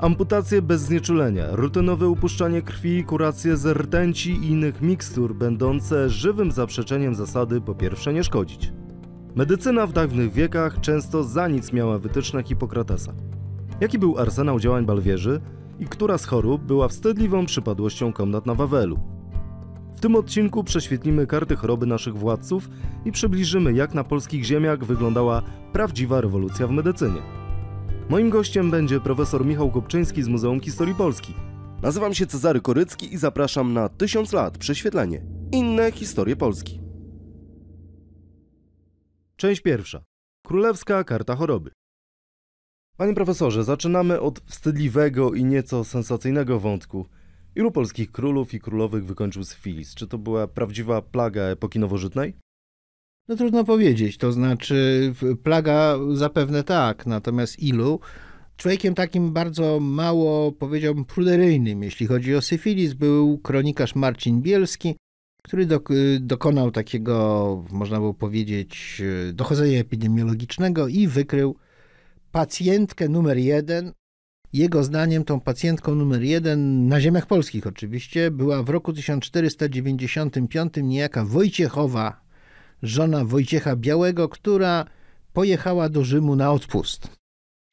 Amputacje bez znieczulenia, rutynowe upuszczanie krwi, kuracje z rtęci i innych mikstur będące żywym zaprzeczeniem zasady po pierwsze nie szkodzić. Medycyna w dawnych wiekach często za nic miała wytyczne Hipokratesa. Jaki był arsenał działań Balwierzy i która z chorób była wstydliwą przypadłością komnat na Wawelu? W tym odcinku prześwietlimy karty choroby naszych władców i przybliżymy jak na polskich ziemiach wyglądała prawdziwa rewolucja w medycynie. Moim gościem będzie profesor Michał Kopczyński z Muzeum Historii Polski. Nazywam się Cezary Korycki i zapraszam na 1000 lat prześwietlenie. Inne historie Polski. Część pierwsza. Królewska Karta Choroby. Panie profesorze, zaczynamy od wstydliwego i nieco sensacyjnego wątku. Ilu polskich królów i królowych wykończył syfilis? Czy to była prawdziwa plaga epoki nowożytnej? No trudno powiedzieć, to znaczy plaga zapewne tak, natomiast ilu? Człowiekiem takim bardzo mało, powiedziałbym, pruderyjnym, jeśli chodzi o syfilis, był kronikarz Marcin Bielski, który y, dokonał takiego, można było powiedzieć, y, dochodzenia epidemiologicznego i wykrył pacjentkę numer jeden. Jego zdaniem tą pacjentką numer jeden, na ziemiach polskich oczywiście, była w roku 1495 niejaka Wojciechowa żona Wojciecha Białego, która pojechała do Rzymu na odpust.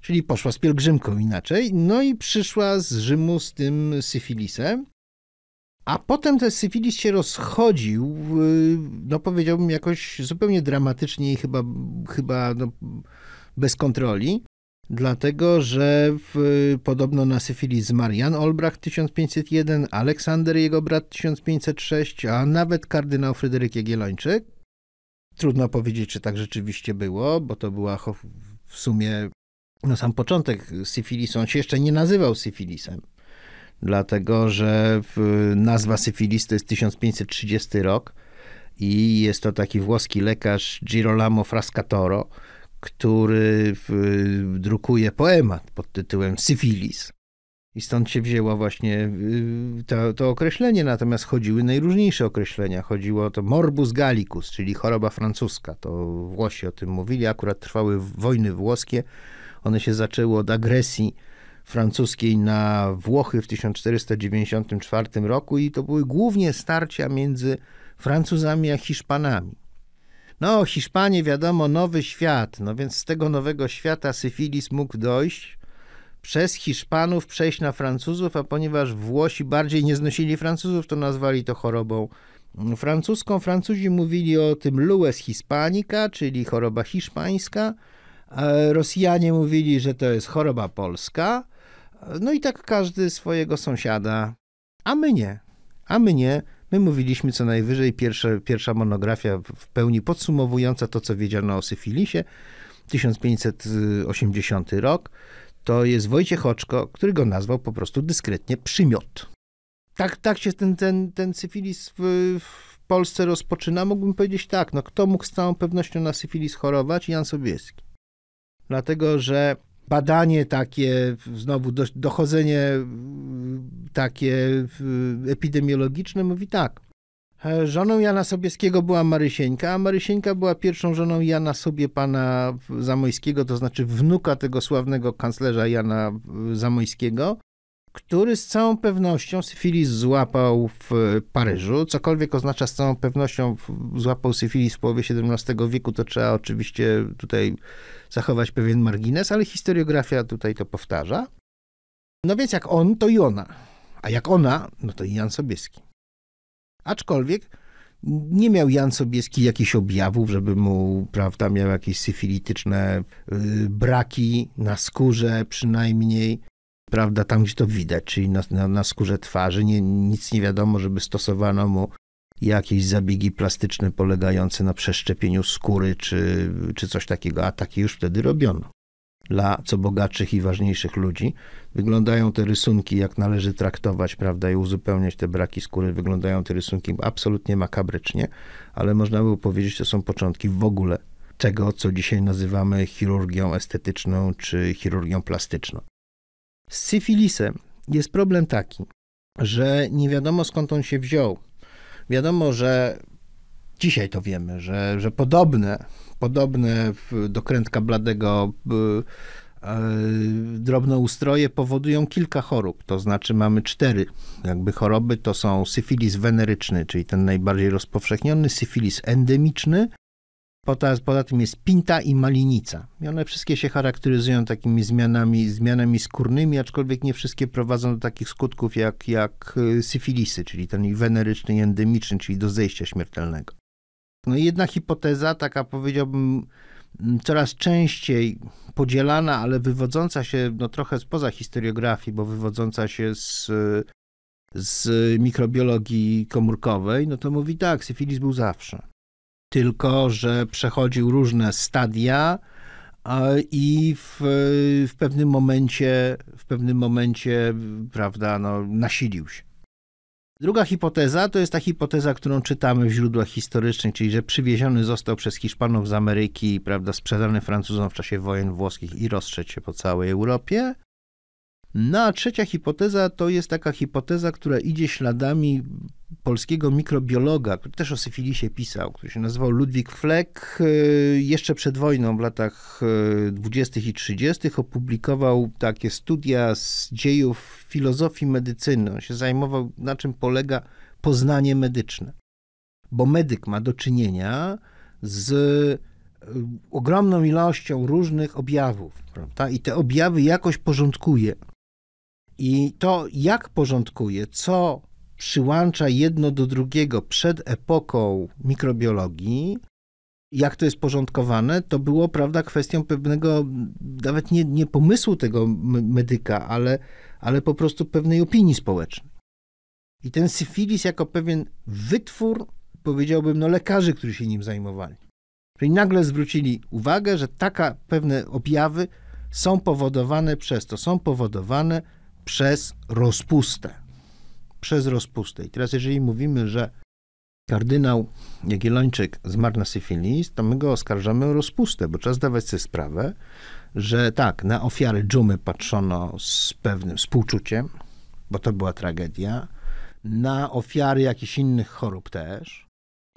Czyli poszła z pielgrzymką inaczej, no i przyszła z Rzymu z tym syfilisem. A potem ten syfilis się rozchodził, y, no powiedziałbym jakoś zupełnie dramatycznie i chyba, chyba no, bez kontroli, dlatego że w, podobno na syfilis zmarł Jan Olbrach 1501, Aleksander jego brat 1506, a nawet kardynał Fryderyk Jagiellończyk. Trudno powiedzieć, czy tak rzeczywiście było, bo to była w sumie no sam początek syfilisu. On się jeszcze nie nazywał syfilisem, dlatego że nazwa syfilis to jest 1530 rok i jest to taki włoski lekarz Girolamo Frascatoro, który drukuje poemat pod tytułem Syfilis. I stąd się wzięła właśnie y, to, to, określenie, natomiast chodziły najróżniejsze określenia. Chodziło o to morbus gallicus, czyli choroba francuska. To Włosi o tym mówili, akurat trwały wojny włoskie. One się zaczęły od agresji francuskiej na Włochy w 1494 roku i to były głównie starcia między Francuzami a Hiszpanami. No, Hiszpanie, wiadomo, nowy świat, no więc z tego nowego świata syfilis mógł dojść, przez Hiszpanów przejść na Francuzów, a ponieważ Włosi bardziej nie znosili Francuzów, to nazwali to chorobą francuską. Francuzi mówili o tym lues hispanica, czyli choroba hiszpańska. E, Rosjanie mówili, że to jest choroba polska. No i tak każdy swojego sąsiada, a my nie. A my nie. My mówiliśmy co najwyżej, pierwsza pierwsza monografia w pełni podsumowująca to, co wiedziano o syfilisie, 1580 rok to jest Wojciech Oczko, który go nazwał po prostu dyskretnie przymiot. Tak, tak się ten, ten, ten syfilis w, w Polsce rozpoczyna. Mógłbym powiedzieć tak, no kto mógł z całą pewnością na syfilis chorować? Jan Sobieski. Dlatego, że badanie takie, znowu dochodzenie mm, takie mm, epidemiologiczne mówi tak, E, żoną Jana Sobieskiego była Marysieńka, a Marysieńka była pierwszą żoną Jana Sobie pana Zamojskiego, to znaczy wnuka tego sławnego kanclerza Jana Zamojskiego, który z całą pewnością syfilis złapał w Paryżu. Cokolwiek oznacza z całą pewnością złapał syfilis w połowie XVII wieku, to trzeba oczywiście tutaj zachować pewien margines, ale historiografia tutaj to powtarza. No więc jak on, to i ona. A jak ona, no to i Jan Sobieski. Aczkolwiek nie miał Jan Sobieski jakichś objawów, żeby mu, prawda, miał jakieś syfilityczne y, braki na skórze przynajmniej, prawda, tam gdzie to widać, czyli na, na, na skórze twarzy. Nie, nic nie wiadomo, żeby stosowano mu jakieś zabiegi plastyczne polegające na przeszczepieniu skóry czy, czy coś takiego, a takie już wtedy robiono dla co bogatszych i ważniejszych ludzi. Wyglądają te rysunki, jak należy traktować, prawda, i uzupełniać te braki skóry. Wyglądają te rysunki absolutnie makabrycznie, ale można by powiedzieć, to są początki w ogóle tego, co dzisiaj nazywamy chirurgią estetyczną czy chirurgią plastyczną. Z syfilisem jest problem taki, że nie wiadomo skąd on się wziął. Wiadomo, że dzisiaj to wiemy, że, że podobne podobne do krętka bladego e, drobnoustroje powodują kilka chorób, to znaczy mamy cztery jakby choroby, to są syfilis weneryczny, czyli ten najbardziej rozpowszechniony, syfilis endemiczny, poza, tym jest pinta i malinica. I one wszystkie się charakteryzują takimi zmianami, zmianami skórnymi, aczkolwiek nie wszystkie prowadzą do takich skutków jak, jak e, syfilisy, czyli ten weneryczny i endemiczny, czyli do zejścia śmiertelnego. No jedna hipoteza, taka powiedziałbym mm, coraz częściej podzielana, ale wywodząca się no, trochę spoza historiografii, bo wywodząca się z, z mikrobiologii komórkowej, no to mówi tak, syfilis był zawsze. Tylko, że przechodził różne stadia, i w, w pewnym momencie, w pewnym momencie, prawda, no, nasilił się. Druga hipoteza to jest ta hipoteza, którą czytamy w źródłach historycznych, czyli że przywieziony został przez Hiszpanów z Ameryki, prawda, sprzedany Francuzom w czasie wojen włoskich i rozszedł się po całej Europie. No a trzecia hipoteza to jest taka hipoteza, która idzie śladami polskiego mikrobiologa, który też o syfilisie pisał, który się nazywał Ludwik Fleck. Y, jeszcze przed wojną, w latach 20. Y, i 30. opublikował takie studia z dziejów filozofii medycyny. On się zajmował, na czym polega poznanie medyczne. Bo medyk ma do czynienia z y, ogromną ilością różnych objawów, prawda? I te objawy jakoś porządkuje. I to, jak porządkuje, co przyłącza jedno do drugiego przed epoką mikrobiologii, jak to jest porządkowane, to było, prawda, kwestią pewnego, nawet nie, nie pomysłu tego medyka, ale, ale po prostu pewnej opinii społecznej. I ten syfilis jako pewien wytwór, powiedziałbym, no lekarzy, którzy się nim zajmowali. Czyli nagle zwrócili uwagę, że taka pewne objawy są powodowane przez to, są powodowane przez rozpustę. Przez rozpustę. I teraz, jeżeli mówimy, że kardynał Jagiellończyk zmarł na syfilis, to my go oskarżamy o rozpustę, bo trzeba zdawać sobie sprawę, że tak, na ofiary dżumy patrzono z pewnym współczuciem, bo to była tragedia, na ofiary jakichś innych chorób też,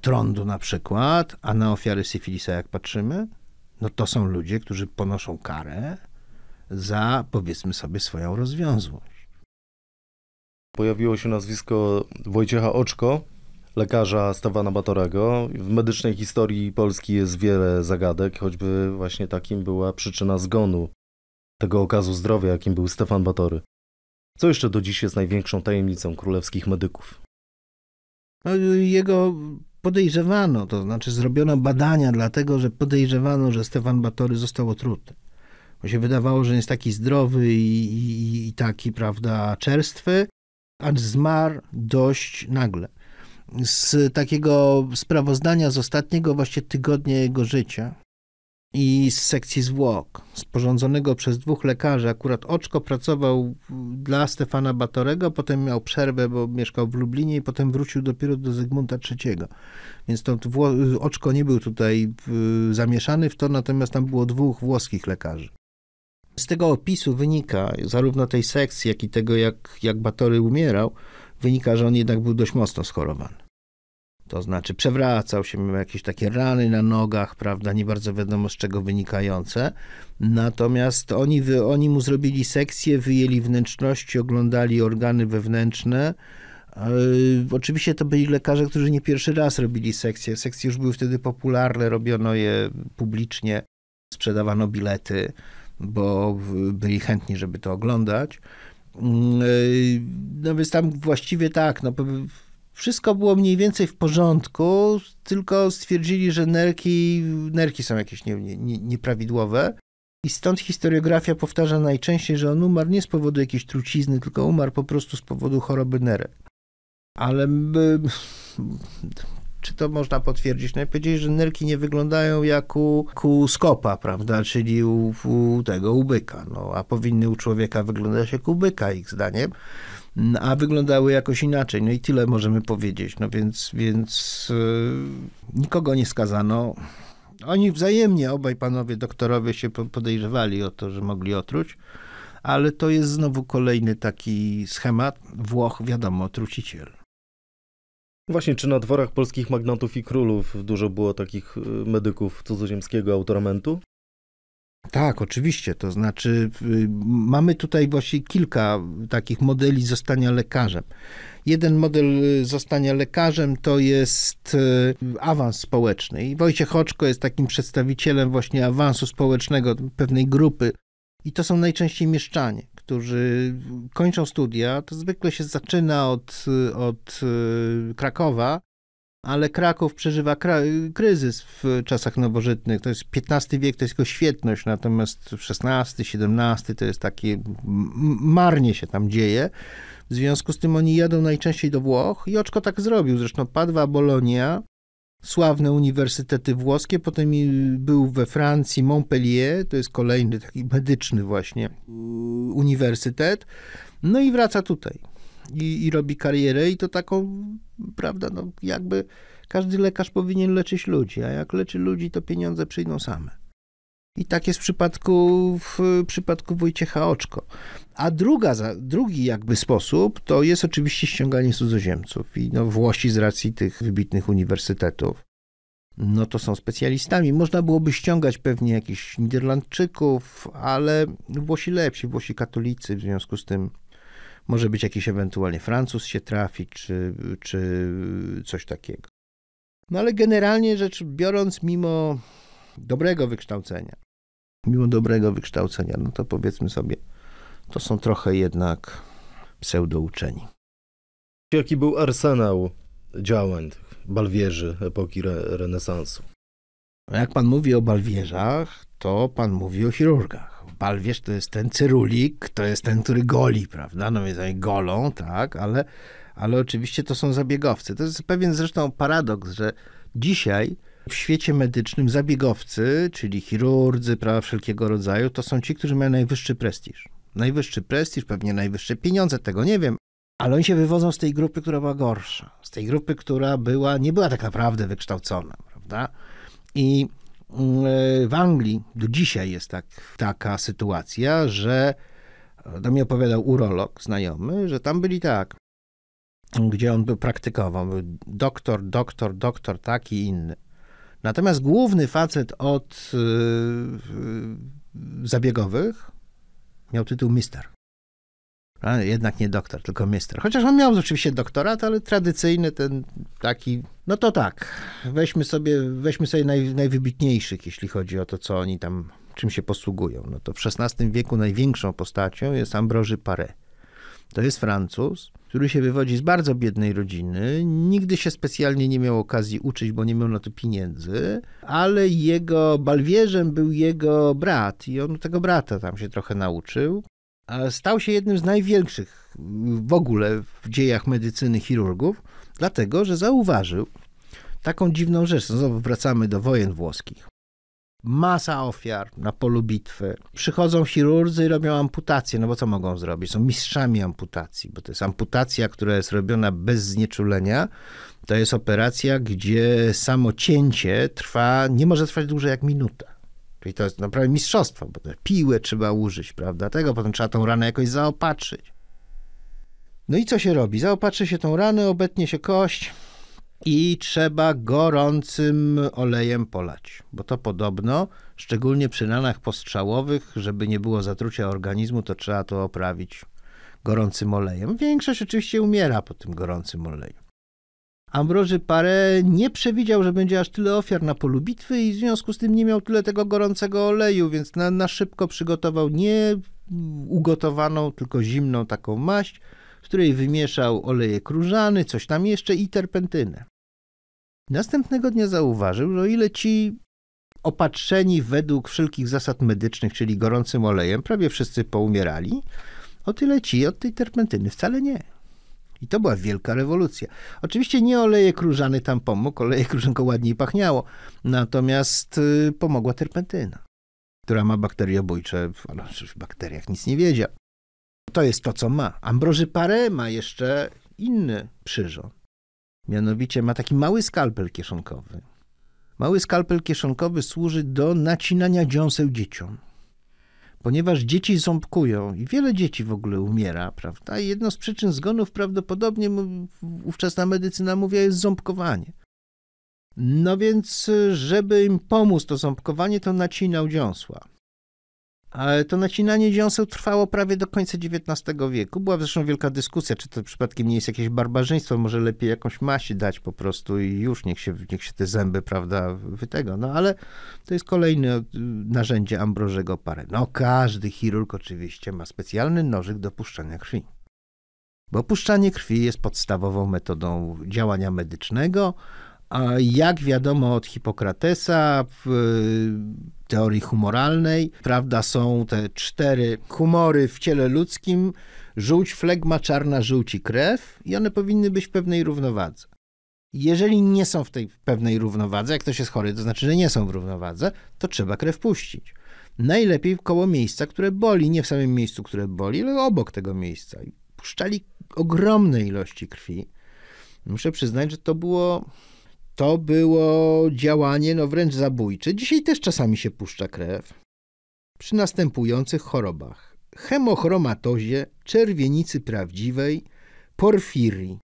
trądu na przykład, a na ofiary syfilisa jak patrzymy, no to są ludzie, którzy ponoszą karę, za, powiedzmy sobie, swoją rozwiązłość. Pojawiło się nazwisko Wojciecha Oczko, lekarza Stefana Batorego. W medycznej historii Polski jest wiele zagadek, choćby właśnie takim była przyczyna zgonu tego okazu zdrowia, jakim był Stefan Batory. Co jeszcze do dziś jest największą tajemnicą królewskich medyków? No, jego podejrzewano, to znaczy zrobiono badania dlatego, że podejrzewano, że Stefan Batory został otruty. Bo się wydawało, że jest taki zdrowy i, i, i taki, prawda, czerstwy, a zmarł dość nagle. Z takiego sprawozdania z ostatniego właśnie tygodnia jego życia i z sekcji zwłok, sporządzonego przez dwóch lekarzy. Akurat Oczko pracował dla Stefana Batorego, potem miał przerwę, bo mieszkał w Lublinie i potem wrócił dopiero do Zygmunta III. Więc to Oczko nie był tutaj zamieszany w to, natomiast tam było dwóch włoskich lekarzy. Z tego opisu wynika, zarówno tej sekcji, jak i tego, jak, jak Batory umierał, wynika, że on jednak był dość mocno schorowany. To znaczy przewracał się, miał jakieś takie rany na nogach, prawda, nie bardzo wiadomo z czego wynikające. Natomiast oni, wy, oni mu zrobili sekcję, wyjęli wnętrzności, oglądali organy wewnętrzne. Yy, oczywiście to byli lekarze, którzy nie pierwszy raz robili sekcje. Sekcje już były wtedy popularne, robiono je publicznie, sprzedawano bilety bo byli chętni, żeby to oglądać. Mm, e, no więc tam właściwie tak, no wszystko było mniej więcej w porządku, tylko stwierdzili, że nerki, nerki są jakieś nie, nie, nieprawidłowe. I stąd historiografia powtarza najczęściej, że on umarł nie z powodu jakiejś trucizny, tylko umarł po prostu z powodu choroby nerek. Ale czy to można potwierdzić? No powiedzieli, że nerki nie wyglądają jak u, u skopa, prawda, czyli u, u tego ubyka, no, a powinny u człowieka wyglądać jak byka, ich zdaniem mm, a wyglądały jakoś inaczej. No i tyle możemy powiedzieć. No więc, więc yy, nikogo nie skazano. Oni wzajemnie, obaj panowie doktorowie się podejrzewali o to, że mogli otruć, ale to jest znowu kolejny taki schemat. Włoch, wiadomo, truciciel. Właśnie, czy na dworach polskich magnatów i królów dużo było takich y, medyków cudzoziemskiego autoramentu? Tak, oczywiście. To znaczy, y, mamy tutaj właśnie kilka takich modeli zostania lekarzem. Jeden model y, zostania lekarzem to jest awans społeczny. I Wojciech Oczko jest takim przedstawicielem właśnie awansu społecznego pewnej grupy. I to są najczęściej mieszczanie, którzy kończą studia, to zwykle się zaczyna od, od y, Krakowa, ale Kraków przeżywa kryzys w czasach nowożytnych. To jest XV wiek, to jest jego świetność, natomiast XVI, XVII to jest takie, marnie się tam dzieje. W związku z tym oni jadą najczęściej do Włoch i Oczko tak zrobił. Zresztą Padwa, Bolonia sławne uniwersytety włoskie, potem był we Francji Montpellier, to jest kolejny taki medyczny właśnie y, uniwersytet, no i wraca tutaj. I, i robi karierę i to taką, prawda, no jakby każdy lekarz powinien leczyć ludzi, a jak leczy ludzi, to pieniądze przyjdą same. I tak jest w przypadku, w przypadku Wojciecha Oczko. A druga, drugi jakby sposób to jest oczywiście ściąganie cudzoziemców. I no Włosi z racji tych wybitnych uniwersytetów, no to są specjalistami. Można byłoby ściągać pewnie jakichś Niderlandczyków, ale Włosi lepsi, Włosi katolicy, w związku z tym może być jakiś ewentualnie Francuz się trafi, czy, czy coś takiego. No ale generalnie rzecz biorąc, mimo dobrego wykształcenia. Mimo dobrego wykształcenia, no to powiedzmy sobie, to są trochę jednak pseudouczeni. Jaki był arsenał działań balwierzy epoki re renesansu? No jak pan mówi o balwierzach, to pan mówi o chirurgach. Balwierz to jest ten cyrulik, to jest ten, który goli, prawda? No więc oni golą, tak, ale, ale oczywiście to są zabiegowcy. To jest pewien zresztą paradoks, że dzisiaj w świecie medycznym zabiegowcy, czyli chirurdzy, prawa wszelkiego rodzaju, to są ci, którzy mają najwyższy prestiż. Najwyższy prestiż, pewnie najwyższe pieniądze, tego nie wiem, ale oni się wywodzą z tej grupy, która była gorsza, z tej grupy, która była, nie była tak naprawdę wykształcona, prawda? I mm, e, w Anglii do dzisiaj jest tak, taka sytuacja, że do e, mnie opowiadał urolog znajomy, że tam byli tak, gdzie on był praktykował, był doktor, doktor, doktor, taki i inny. Natomiast główny facet od y, y, zabiegowych miał tytuł mister. jednak nie doktor, tylko mister. Chociaż on miał oczywiście doktorat, ale tradycyjny ten taki, no to tak, weźmy sobie, weźmy sobie naj, najwybitniejszych, jeśli chodzi o to, co oni tam, czym się posługują. No to w XVI wieku największą postacią jest Ambroży Paré. To jest Francuz, który się wywodzi z bardzo biednej rodziny, nigdy się specjalnie nie miał okazji uczyć, bo nie miał na to pieniędzy, ale jego balwierzem był jego brat i on tego brata tam się trochę nauczył. Stał się jednym z największych w ogóle w dziejach medycyny chirurgów, dlatego że zauważył taką dziwną rzecz. No znowu wracamy do wojen włoskich masa ofiar na polu bitwy. Przychodzą chirurdzy i robią amputację, no bo co mogą zrobić? Są mistrzami amputacji, bo to jest amputacja, która jest robiona bez znieczulenia. To jest operacja, gdzie samo cięcie trwa, nie może trwać dłużej jak minuta, Czyli to jest naprawdę mistrzostwo, bo te piłę trzeba użyć, prawda? Tego potem trzeba tą ranę jakoś zaopatrzyć. No i co się robi? Zaopatrzy się tą ranę, obetnie się kość, i trzeba gorącym olejem polać, bo to podobno, szczególnie przy ranach postrzałowych, żeby nie było zatrucia organizmu, to trzeba to oprawić gorącym olejem. Większość oczywiście umiera po tym gorącym oleju. Ambroży Paré nie przewidział, że będzie aż tyle ofiar na polu bitwy i w związku z tym nie miał tyle tego gorącego oleju, więc na, na szybko przygotował nie ugotowaną, tylko zimną taką maść, w której wymieszał oleje krużany, coś tam jeszcze i terpentynę. Następnego dnia zauważył, że o ile ci opatrzeni według wszelkich zasad medycznych, czyli gorącym olejem, prawie wszyscy poumierali, o tyle ci od tej terpentyny wcale nie. I to była wielka rewolucja. Oczywiście nie oleje różany tam pomógł, oleje różanko ładniej pachniało, natomiast y, pomogła terpentyna, która ma bakteriobójcze, ona no, przecież w bakteriach nic nie wiedział. To jest to, co ma. Ambroży Pare ma jeszcze inny przyrząd. Mianowicie ma taki mały skalpel kieszonkowy. Mały skalpel kieszonkowy służy do nacinania dziąseł dzieciom. Ponieważ dzieci ząbkują i wiele dzieci w ogóle umiera, prawda? I jedną z przyczyn zgonów prawdopodobnie ówczesna medycyna mówi, jest ząbkowanie. No więc, żeby im pomóc to ząbkowanie, to nacinał dziąsła. To nacinanie dziąseł trwało prawie do końca XIX wieku. Była zresztą wielka dyskusja, czy to przypadkiem nie jest jakieś barbarzyństwo, może lepiej jakąś maść dać po prostu i już niech się, niech się te zęby, prawda, wytego. No ale to jest kolejne y, narzędzie Ambrożego Parę. No każdy chirurg oczywiście ma specjalny nożyk do puszczania krwi. Bo puszczanie krwi jest podstawową metodą działania medycznego. A jak wiadomo od Hipokratesa, w y, teorii humoralnej, prawda, są te cztery humory w ciele ludzkim: żółć, flegma, czarna, żółci, krew, i one powinny być w pewnej równowadze. Jeżeli nie są w tej pewnej równowadze, jak ktoś jest chory, to znaczy, że nie są w równowadze, to trzeba krew puścić. Najlepiej koło miejsca, które boli, nie w samym miejscu, które boli, ale obok tego miejsca. Puszczali ogromne ilości krwi. Muszę przyznać, że to było to było działanie no wręcz zabójcze. Dzisiaj też czasami się puszcza krew. Przy następujących chorobach: hemochromatozie, czerwienicy prawdziwej, porfirii.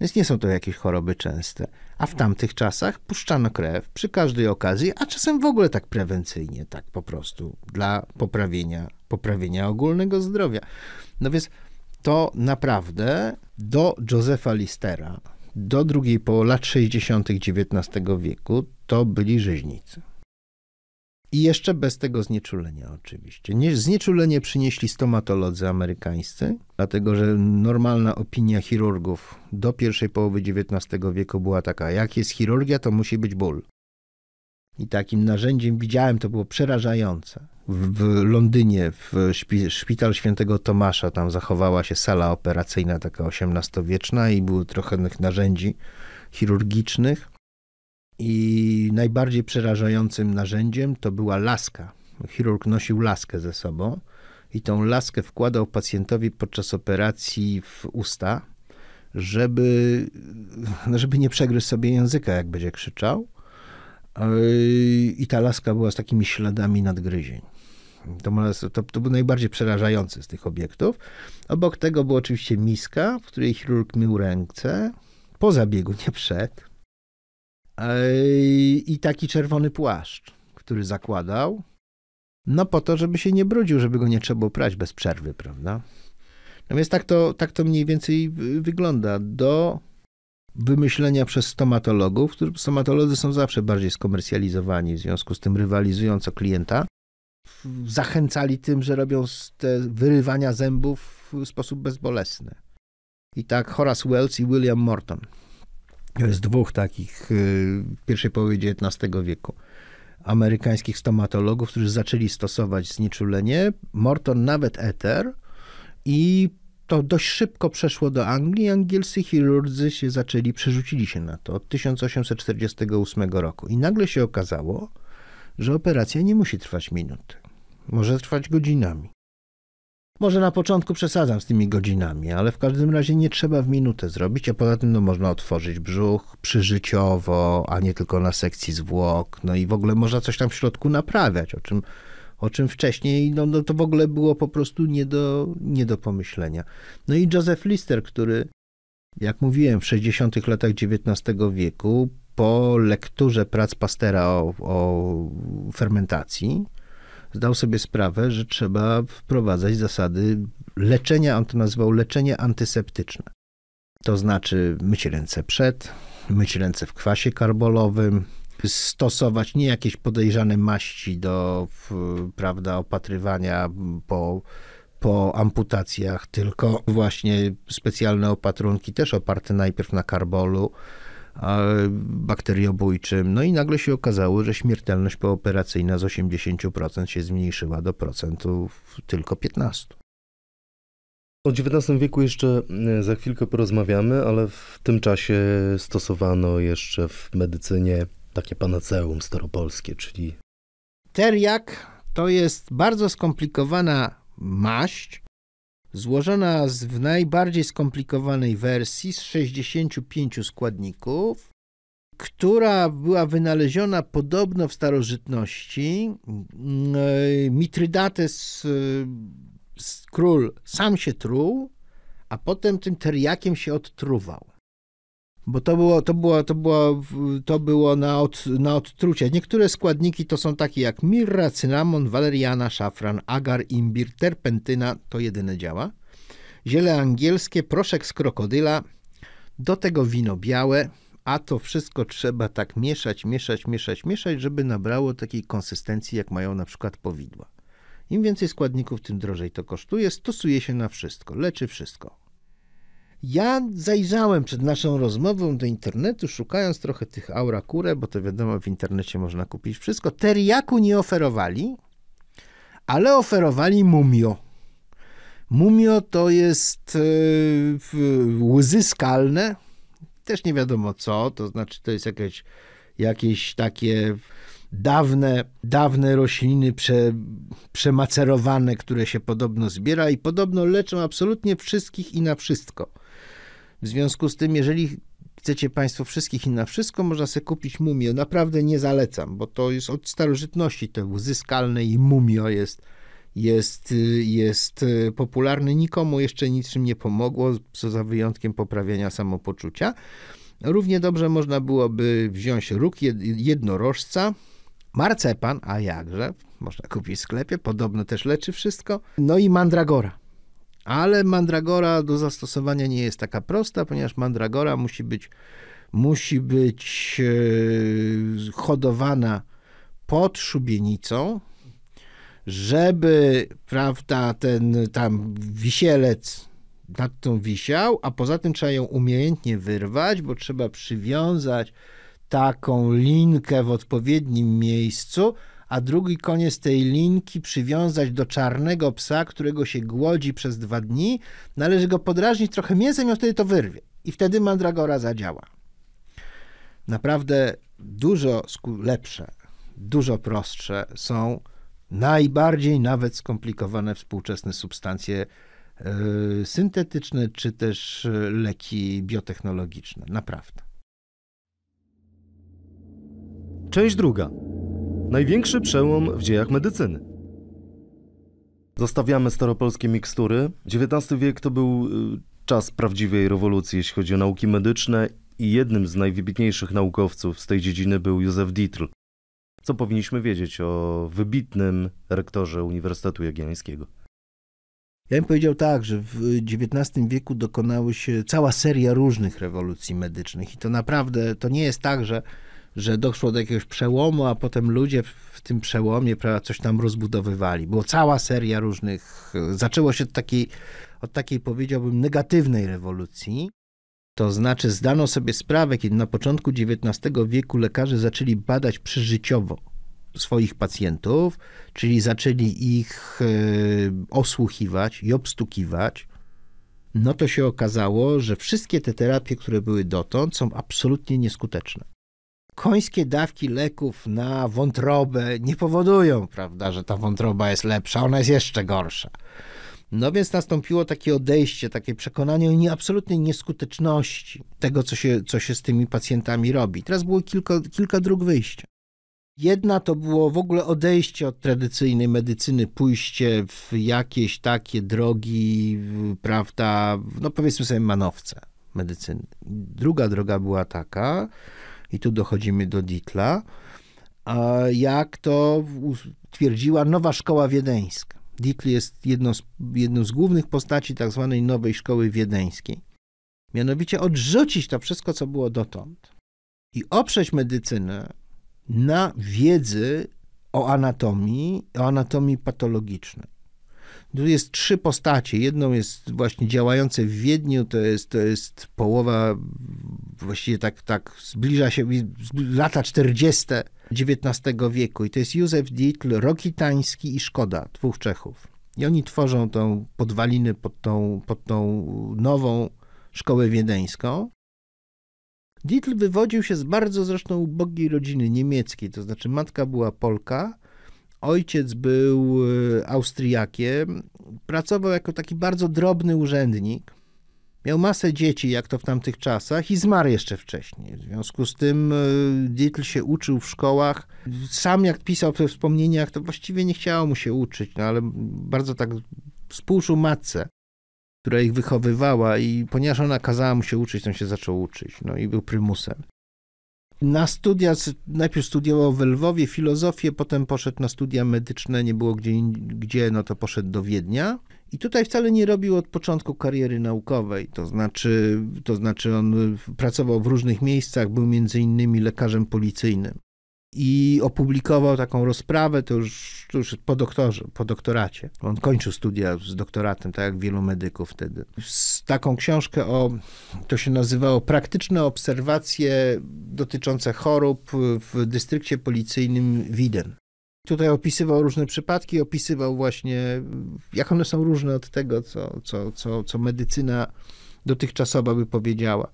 Więc nie są to jakieś choroby częste. A w tamtych czasach puszczano krew przy każdej okazji, a czasem w ogóle tak prewencyjnie, tak po prostu, dla poprawienia, poprawienia ogólnego zdrowia. No więc to naprawdę do Josefa Listera, do drugiej połowy lat 60. XIX wieku to byli rzeźnicy. I jeszcze bez tego znieczulenia, oczywiście. Nie, znieczulenie przynieśli stomatolodzy amerykańscy, dlatego że normalna opinia chirurgów do pierwszej połowy XIX wieku była taka: jak jest chirurgia, to musi być ból. I takim narzędziem widziałem, to było przerażające w Londynie, w szpital świętego Tomasza, tam zachowała się sala operacyjna, taka XVIII-wieczna i były trochę narzędzi chirurgicznych. I najbardziej przerażającym narzędziem to była laska. Chirurg nosił laskę ze sobą i tą laskę wkładał pacjentowi podczas operacji w usta, żeby, żeby nie przegryźć sobie języka, jak będzie krzyczał. Yy, I ta laska była z takimi śladami nadgryzień. To, to, to, był najbardziej przerażający z tych obiektów. Obok tego była oczywiście miska, w której chirurg mył ręce, po zabiegu, nie przed. I taki czerwony płaszcz, który zakładał. No po to, żeby się nie brudził, żeby go nie trzeba prać bez przerwy, prawda? No więc tak to, tak to mniej więcej wygląda. Do wymyślenia przez stomatologów, którzy stomatolodzy są zawsze bardziej skomercjalizowani, w związku z tym rywalizując o klienta, zachęcali tym, że robią te wyrywania zębów w sposób bezbolesny. I tak Horace Wells i William Morton. To jest dwóch takich w y, pierwszej połowie XIX wieku amerykańskich stomatologów, którzy zaczęli stosować znieczulenie. Morton nawet eter i to dość szybko przeszło do Anglii. Angielscy chirurdzy się zaczęli, przerzucili się na to od 1848 roku. I nagle się okazało, że operacja nie musi trwać minut. Może trwać godzinami. Może na początku przesadzam z tymi godzinami, ale w każdym razie nie trzeba w minutę zrobić, a poza tym no, można otworzyć brzuch przyżyciowo, a nie tylko na sekcji zwłok. No i w ogóle można coś tam w środku naprawiać, o czym, o czym wcześniej no, no to w ogóle było po prostu nie do, nie do pomyślenia. No i Joseph Lister, który jak mówiłem, w 60. latach XIX wieku po lekturze prac Pastera o, o fermentacji zdał sobie sprawę, że trzeba wprowadzać zasady leczenia, on to nazywał leczenie antyseptyczne. To znaczy myć ręce przed, myć ręce w kwasie karbolowym, stosować nie jakieś podejrzane maści do prawda, opatrywania po, po amputacjach, tylko właśnie specjalne opatrunki też oparte najpierw na karbolu, bakteriobójczym. No i nagle się okazało, że śmiertelność pooperacyjna z 80% się zmniejszyła do procentów tylko 15%. O XIX wieku jeszcze e, za chwilkę porozmawiamy, ale w tym czasie stosowano jeszcze w medycynie takie panaceum staropolskie, czyli. Teriak to jest bardzo skomplikowana maść, złożona z, w najbardziej skomplikowanej wersji z 65 składników, która była wynaleziona podobno w starożytności. Mm, e, Mitrydates, e, król, sam się truł, a potem tym teriakiem się odtruwał. Bo to było, to było, to było, to było na, od, na odtrucie. Niektóre składniki to są takie jak mirra, cynamon, waleriana, szafran, agar, imbir, terpentyna, to jedyne działa. Ziele angielskie, proszek z krokodyla, do tego wino białe, a to wszystko trzeba tak mieszać, mieszać, mieszać, mieszać, żeby nabrało takiej konsystencji, jak mają na przykład powidła. Im więcej składników, tym drożej to kosztuje. Stosuje się na wszystko, leczy wszystko. Ja zajrzałem przed naszą rozmową do internetu, szukając trochę tych aura kure, bo to wiadomo, w internecie można kupić wszystko. Teriaku nie oferowali, ale oferowali mumio. Mumio to jest yy, łzy skalne, też nie wiadomo co, to znaczy to jest jakieś, jakieś takie dawne, dawne rośliny prze, przemacerowane, które się podobno zbiera i podobno leczą absolutnie wszystkich i na wszystko. W związku z tym, jeżeli chcecie Państwo wszystkich i na wszystko, można sobie kupić mumię. Naprawdę nie zalecam, bo to jest od starożytności te uzyskalne i mumio jest, jest, jest e, popularny. Nikomu jeszcze niczym nie pomogło, co za wyjątkiem poprawienia samopoczucia. Równie dobrze można byłoby wziąć róg jednorożca, marcepan, a jakże, można kupić w sklepie, podobno też leczy wszystko, no i mandragora. Ale mandragora do zastosowania nie jest taka prosta, ponieważ mandragora musi być, musi być e, hodowana pod szubienicą, żeby, prawda, ten tam wisielec nad tą wisiał, a poza tym trzeba ją umiejętnie wyrwać, bo trzeba przywiązać taką linkę w odpowiednim miejscu, a drugi koniec tej linki przywiązać do czarnego psa, którego się głodzi przez dwa dni. Należy go podrażnić trochę mięsem i on wtedy to wyrwie. I wtedy mandragora zadziała. Naprawdę dużo lepsze, dużo prostsze są najbardziej nawet skomplikowane współczesne substancje e, syntetyczne czy też e, leki biotechnologiczne. Naprawdę. Część druga. Największy przełom w dziejach medycyny. Zostawiamy staropolskie mikstury. XIX wiek to był y, czas prawdziwej rewolucji, jeśli chodzi o nauki medyczne i jednym z najwybitniejszych naukowców z tej dziedziny był Józef Dietl. Co powinniśmy wiedzieć o wybitnym rektorze Uniwersytetu Jagiellońskiego? Ja bym powiedział tak, że w XIX wieku dokonały się cała seria różnych rewolucji medycznych i to naprawdę, to nie jest tak, że że doszło do jakiegoś przełomu, a potem ludzie w tym przełomie prawda, coś tam rozbudowywali. Była cała seria różnych. E, zaczęło się od takiej, od takiej powiedziałbym, negatywnej rewolucji. To znaczy, zdano sobie sprawę, kiedy na początku XIX wieku lekarze zaczęli badać przeżyciowo swoich pacjentów, czyli zaczęli ich e, osłuchiwać i obstukiwać, no to się okazało, że wszystkie te terapie, które były dotąd, są absolutnie nieskuteczne końskie dawki leków na wątrobę nie powodują, prawda, że ta wątroba jest lepsza, ona jest jeszcze gorsza. No więc nastąpiło takie odejście, takie przekonanie o absolutnej nieskuteczności tego, co się, co się z tymi pacjentami robi. Teraz było kilka, kilka dróg wyjścia. Jedna to było w ogóle odejście od tradycyjnej medycyny, pójście w jakieś takie drogi, prawda, no powiedzmy sobie manowce medycyny. Druga droga była taka, i tu dochodzimy do Ditla, jak to twierdziła nowa szkoła wiedeńska. Ditl jest jedną z, jedną z głównych postaci tak zwanej nowej szkoły wiedeńskiej. Mianowicie odrzucić to wszystko, co było dotąd i oprzeć medycynę na wiedzy o anatomii, o anatomii patologicznej. Tu jest trzy postacie. Jedną jest właśnie działające w Wiedniu, to jest, to jest połowa, właściwie tak, tak zbliża się, lata 40. XIX wieku. I to jest Józef Dietl, Rokitański i Szkoda, dwóch Czechów. I oni tworzą tą podwaliny pod tą, pod tą nową szkołę wiedeńską. Dietl wywodził się z bardzo zresztą ubogiej rodziny niemieckiej, to znaczy matka była Polka, Ojciec był y, Austriakiem, pracował jako taki bardzo drobny urzędnik. Miał masę dzieci, jak to w tamtych czasach, i zmarł jeszcze wcześniej. W związku z tym y, Dietl się uczył w szkołach. Sam, jak pisał we wspomnieniach, to właściwie nie chciało mu się uczyć, no ale bardzo tak współczuł matce, która ich wychowywała, i ponieważ ona kazała mu się uczyć, to on się zaczął uczyć. No i był prymusem na studia, najpierw studiował w Lwowie filozofię, potem poszedł na studia medyczne, nie było gdzie, gdzie, no to poszedł do Wiednia. I tutaj wcale nie robił od początku kariery naukowej, to znaczy, to znaczy on pracował w różnych miejscach, był między innymi lekarzem policyjnym i opublikował taką rozprawę, to już, to już po, doktorze, po doktoracie. On kończył studia z doktoratem, tak jak wielu medyków wtedy. Z taką książkę o, to się nazywało Praktyczne obserwacje dotyczące chorób w dystrykcie policyjnym Widen. Tutaj opisywał różne przypadki, opisywał właśnie, jak one są różne od tego, co, co, co, co medycyna dotychczasowa by powiedziała.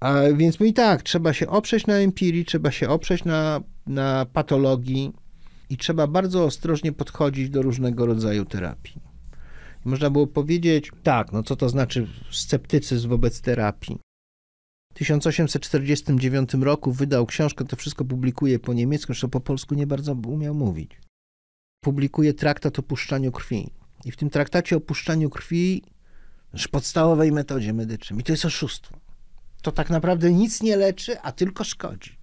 A więc i tak, trzeba się oprzeć na empirii, trzeba się oprzeć na, na patologii i trzeba bardzo ostrożnie podchodzić do różnego rodzaju terapii. I można było powiedzieć, tak, no co to znaczy sceptycyzm wobec terapii? W 1849 roku wydał książkę, to wszystko publikuje po niemiecku, zresztą po polsku nie bardzo umiał mówić. Publikuje traktat o puszczaniu krwi. I w tym traktacie o puszczaniu krwi, podstawowej metodzie medycznej, i to jest oszustwo to tak naprawdę nic nie leczy, a tylko szkodzi.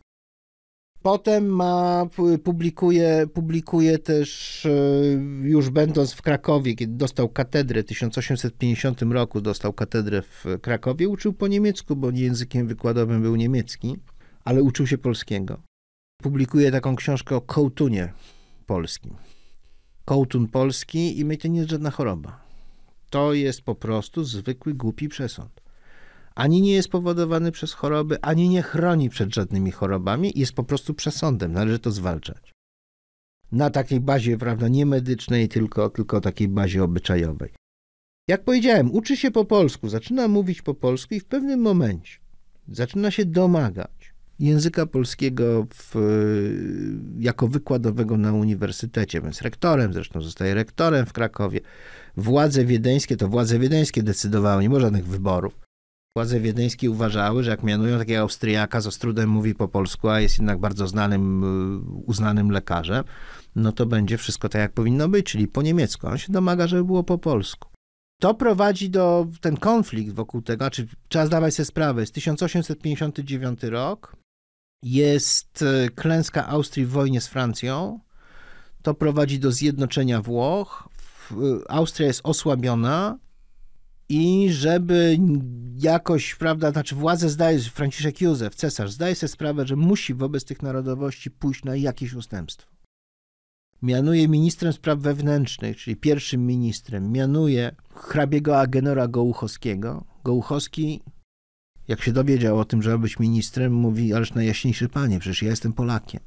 Potem ma, publikuje, publikuje też, e, już będąc w Krakowie, kiedy dostał katedrę w 1850 roku, dostał katedrę w Krakowie, uczył po niemiecku, bo językiem wykładowym był niemiecki, ale uczył się polskiego. Publikuje taką książkę o kołtunie polskim. Kołtun polski i my to nie jest żadna choroba. To jest po prostu zwykły głupi przesąd ani nie jest powodowany przez choroby, ani nie chroni przed żadnymi chorobami, jest po prostu przesądem, należy to zwalczać. Na takiej bazie, prawda, nie medycznej, tylko, tylko takiej bazie obyczajowej. Jak powiedziałem, uczy się po polsku, zaczyna mówić po polsku i w pewnym momencie zaczyna się domagać języka polskiego w, jako wykładowego na uniwersytecie, więc rektorem, zresztą zostaje rektorem w Krakowie. Władze wiedeńskie to władze wiedeńskie decydowały, nie było żadnych wyborów. Władze wiedeńskie uważały, że jak mianują takiego Austriaka z Ostrudem mówi po polsku, a jest jednak bardzo znanym, y, uznanym lekarzem, no to będzie wszystko tak, jak powinno być, czyli po niemiecku. On się domaga, żeby było po polsku. To prowadzi do ten konflikt wokół tego, znaczy trzeba zdawać sobie sprawę, jest 1859 rok, jest y, klęska Austrii w wojnie z Francją, to prowadzi do zjednoczenia Włoch, y, Austria jest osłabiona, i żeby jakoś, prawda, znaczy władzę zdaje, Franciszek Józef, cesarz, zdaje sobie sprawę, że musi wobec tych narodowości pójść na jakieś ustępstwo. Mianuje ministrem spraw wewnętrznych, czyli pierwszym ministrem, mianuje hrabiego Agenora Gołuchowskiego. Gołuchowski, jak się dowiedział o tym, że ma być ministrem, mówi, ależ najjaśniejszy panie, przecież ja jestem Polakiem.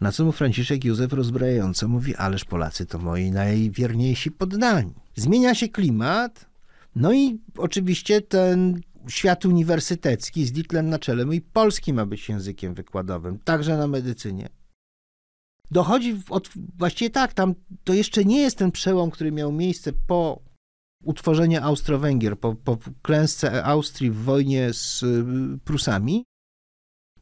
Na co mu Franciszek Józef rozbrajająco mówi, ależ Polacy to moi najwierniejsi poddani. Zmienia się klimat, no i oczywiście ten świat uniwersytecki z Ditlem na czele, no i polski ma być językiem wykładowym, także na medycynie. Dochodzi od, właściwie tak, tam to jeszcze nie jest ten przełom, który miał miejsce po utworzeniu Austro-Węgier, po, po klęsce Austrii w wojnie z y, Prusami.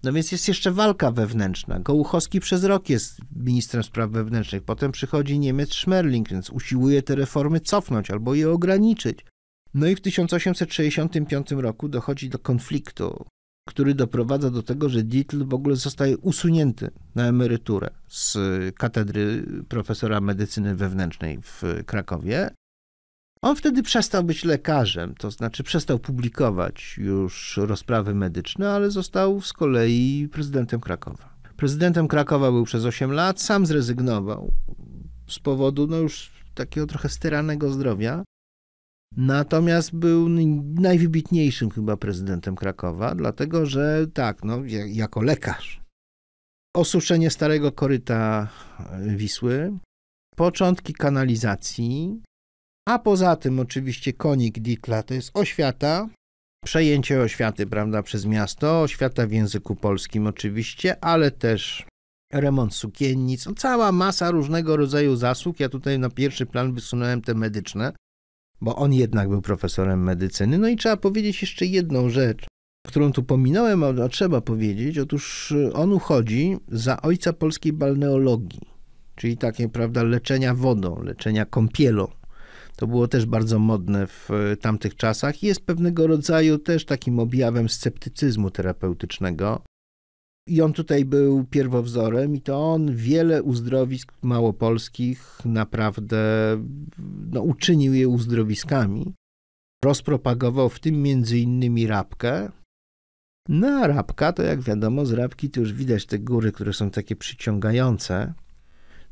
No więc jest jeszcze walka wewnętrzna. Gołuchowski przez rok jest ministrem spraw wewnętrznych, potem przychodzi Niemiec Schmerling, więc usiłuje te reformy cofnąć albo je ograniczyć. No i w 1865 roku dochodzi do konfliktu, który doprowadza do tego, że Dietl w ogóle zostaje usunięty na emeryturę z katedry profesora medycyny wewnętrznej w Krakowie. On wtedy przestał być lekarzem, to znaczy przestał publikować już rozprawy medyczne, ale został z kolei prezydentem Krakowa. Prezydentem Krakowa był przez 8 lat, sam zrezygnował z powodu no już takiego trochę steranego zdrowia. Natomiast był najwybitniejszym chyba prezydentem Krakowa, dlatego że tak, no, jako lekarz. Osuszenie starego koryta e, Wisły, początki kanalizacji, a poza tym oczywiście konik Ditla to jest oświata, przejęcie oświaty, prawda, przez miasto, oświata w języku polskim oczywiście, ale też remont sukiennic, no, cała masa różnego rodzaju zasług. Ja tutaj na pierwszy plan wysunąłem te medyczne, bo on jednak był profesorem medycyny. No i trzeba powiedzieć jeszcze jedną rzecz, którą tu pominąłem, a trzeba powiedzieć. Otóż y, on uchodzi za ojca polskiej balneologii, czyli takie, prawda, leczenia wodą, leczenia kąpielą. To było też bardzo modne w y, tamtych czasach i jest pewnego rodzaju też takim objawem sceptycyzmu terapeutycznego. I on tutaj był pierwowzorem, i to on wiele uzdrowisk małopolskich naprawdę no, uczynił je uzdrowiskami. Rozpropagował w tym między innymi rabkę. No a rabka to jak wiadomo, z rabki to już widać te góry, które są takie przyciągające.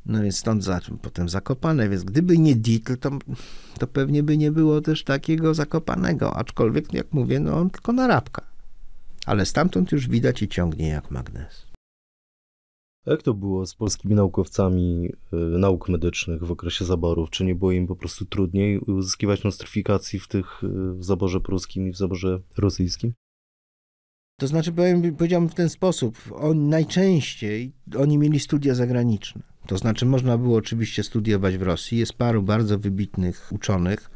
No więc stąd za, potem zakopane. Więc gdyby nie Ditl, to, to pewnie by nie było też takiego zakopanego. Aczkolwiek, jak mówię, no on tylko na rabka ale stamtąd już widać i ciągnie jak magnes. Jak to było z polskimi naukowcami y, nauk medycznych w okresie zaborów? Czy nie było im po prostu trudniej uzyskiwać nostryfikacji w tych y, w zaborze pruskim i w zaborze rosyjskim? To znaczy, powiem, powiedziałbym w ten sposób, on, najczęściej oni mieli studia zagraniczne. To znaczy, można było oczywiście studiować w Rosji. Jest paru bardzo wybitnych uczonych,